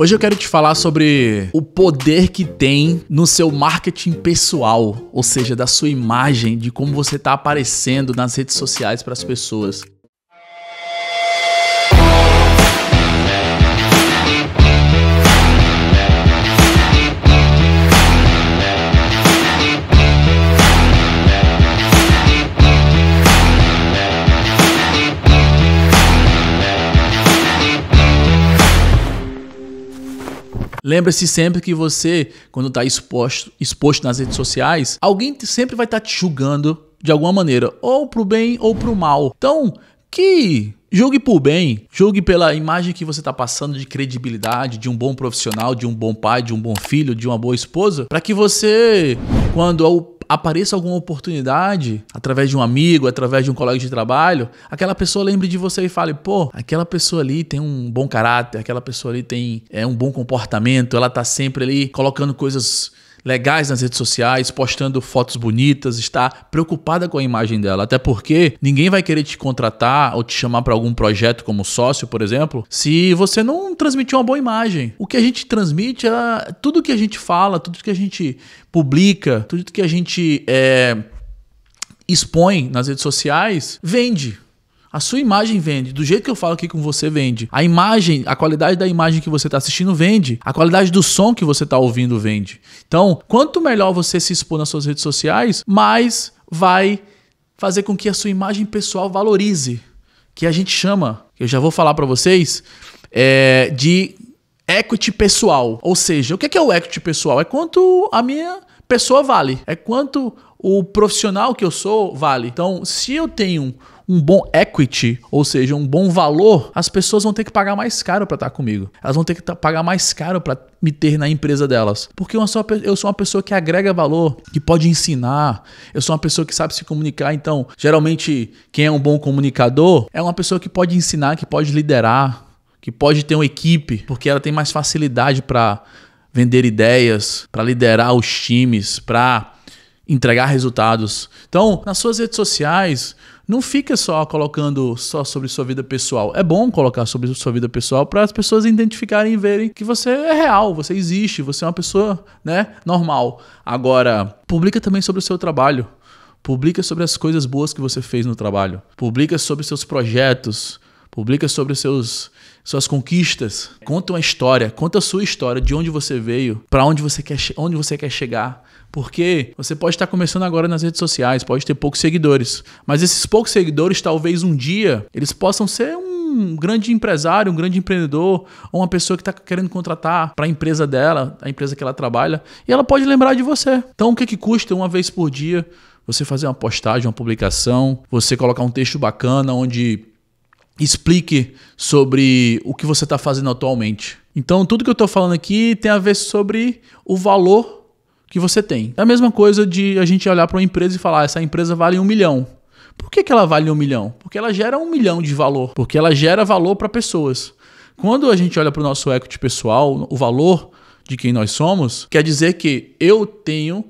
Hoje eu quero te falar sobre o poder que tem no seu marketing pessoal, ou seja, da sua imagem, de como você está aparecendo nas redes sociais para as pessoas. lembre se sempre que você, quando está exposto, exposto nas redes sociais, alguém sempre vai estar tá te julgando de alguma maneira, ou pro bem ou pro mal. Então, que julgue por bem, julgue pela imagem que você está passando de credibilidade, de um bom profissional, de um bom pai, de um bom filho, de uma boa esposa, para que você, quando apareça alguma oportunidade, através de um amigo, através de um colega de trabalho, aquela pessoa lembre de você e fale: pô, aquela pessoa ali tem um bom caráter, aquela pessoa ali tem é, um bom comportamento, ela tá sempre ali colocando coisas legais nas redes sociais, postando fotos bonitas, está preocupada com a imagem dela. Até porque ninguém vai querer te contratar ou te chamar para algum projeto como sócio, por exemplo, se você não transmitir uma boa imagem. O que a gente transmite é tudo que a gente fala, tudo que a gente publica, tudo que a gente é, expõe nas redes sociais, vende. A sua imagem vende. Do jeito que eu falo aqui com você, vende. A imagem, a qualidade da imagem que você está assistindo, vende. A qualidade do som que você está ouvindo, vende. Então, quanto melhor você se expor nas suas redes sociais, mais vai fazer com que a sua imagem pessoal valorize. Que a gente chama, eu já vou falar para vocês, é, de equity pessoal. Ou seja, o é que é o equity pessoal? É quanto a minha pessoa vale. É quanto o profissional que eu sou vale. Então, se eu tenho um bom equity, ou seja, um bom valor, as pessoas vão ter que pagar mais caro para estar comigo. Elas vão ter que pagar mais caro para me ter na empresa delas. Porque eu sou, eu sou uma pessoa que agrega valor, que pode ensinar, eu sou uma pessoa que sabe se comunicar. Então, geralmente, quem é um bom comunicador é uma pessoa que pode ensinar, que pode liderar, que pode ter uma equipe, porque ela tem mais facilidade para vender ideias, para liderar os times, para entregar resultados. Então, nas suas redes sociais, não fica só colocando só sobre sua vida pessoal. É bom colocar sobre sua vida pessoal para as pessoas identificarem e verem que você é real, você existe, você é uma pessoa, né, normal. Agora, publica também sobre o seu trabalho. Publica sobre as coisas boas que você fez no trabalho. Publica sobre seus projetos publica sobre seus suas conquistas, conta uma história, conta a sua história, de onde você veio, para onde você quer onde você quer chegar. Porque você pode estar começando agora nas redes sociais, pode ter poucos seguidores, mas esses poucos seguidores talvez um dia eles possam ser um um grande empresário, um grande empreendedor, ou uma pessoa que está querendo contratar para a empresa dela, a empresa que ela trabalha, e ela pode lembrar de você. Então, o que, que custa uma vez por dia você fazer uma postagem, uma publicação, você colocar um texto bacana onde explique sobre o que você está fazendo atualmente. Então, tudo que eu estou falando aqui tem a ver sobre o valor que você tem. É a mesma coisa de a gente olhar para uma empresa e falar: ah, essa empresa vale um milhão. Por que, que ela vale um milhão? Porque ela gera um milhão de valor. Porque ela gera valor para pessoas. Quando a gente olha para o nosso equity pessoal, o valor de quem nós somos, quer dizer que eu tenho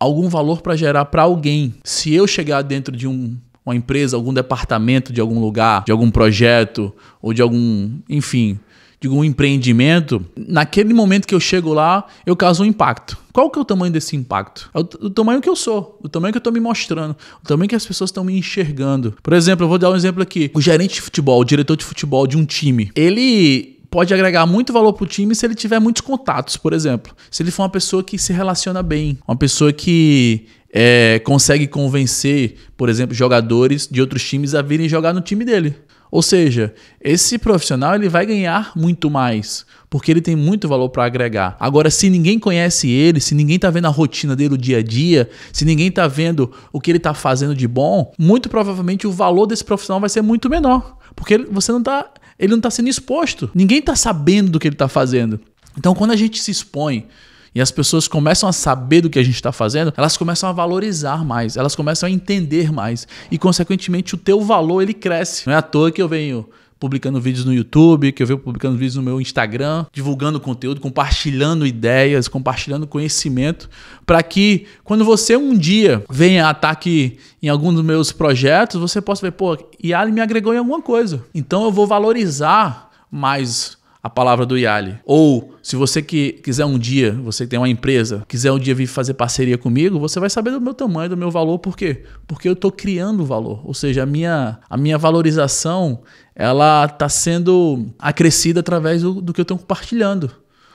algum valor para gerar para alguém. Se eu chegar dentro de um uma empresa, algum departamento de algum lugar, de algum projeto ou de algum, enfim, de algum empreendimento, naquele momento que eu chego lá, eu causo um impacto. Qual que é o tamanho desse impacto? É o, o tamanho que eu sou, o tamanho que eu estou me mostrando, o tamanho que as pessoas estão me enxergando. Por exemplo, eu vou dar um exemplo aqui. O gerente de futebol, o diretor de futebol de um time, ele pode agregar muito valor para o time se ele tiver muitos contatos, por exemplo. Se ele for uma pessoa que se relaciona bem, uma pessoa que é, consegue convencer, por exemplo, jogadores de outros times a virem jogar no time dele. Ou seja, esse profissional ele vai ganhar muito mais, porque ele tem muito valor para agregar. Agora, se ninguém conhece ele, se ninguém está vendo a rotina dele o dia a dia, se ninguém está vendo o que ele está fazendo de bom, muito provavelmente o valor desse profissional vai ser muito menor, porque você não tá, ele não está sendo exposto. Ninguém está sabendo do que ele está fazendo. Então, quando a gente se expõe e as pessoas começam a saber do que a gente está fazendo, elas começam a valorizar mais, elas começam a entender mais e, consequentemente, o teu valor ele cresce. Não é à toa que eu venho publicando vídeos no YouTube, que eu venho publicando vídeos no meu Instagram, divulgando conteúdo, compartilhando ideias, compartilhando conhecimento, para que quando você um dia venha estar tá aqui em algum dos meus projetos, você possa ver, pô, e ali me agregou em alguma coisa. Então eu vou valorizar mais a palavra do Yali. Ou se você que quiser um dia, você que tem uma empresa, quiser um dia vir fazer parceria comigo, você vai saber do meu tamanho, do meu valor, por quê? Porque eu estou criando valor. Ou seja, a minha, a minha valorização ela está sendo acrescida através do, do que eu estou compartilhando,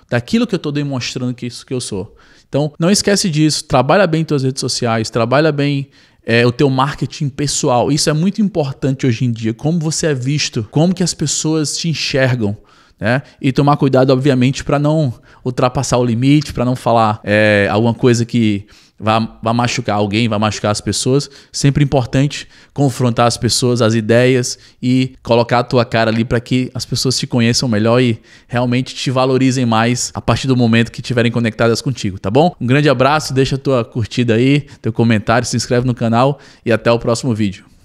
daquilo que eu estou demonstrando que isso que eu sou. Então, não esquece disso. Trabalha bem suas redes sociais, trabalha bem é, o teu marketing pessoal. Isso é muito importante hoje em dia. Como você é visto, como que as pessoas te enxergam né? E tomar cuidado, obviamente, para não ultrapassar o limite, para não falar é, alguma coisa que vai vá machucar alguém, vá machucar as pessoas. Sempre importante confrontar as pessoas, as ideias e colocar a tua cara ali para que as pessoas te conheçam melhor e realmente te valorizem mais a partir do momento que estiverem conectadas contigo, tá bom? Um grande abraço, deixa a tua curtida aí, teu comentário, se inscreve no canal e até o próximo vídeo.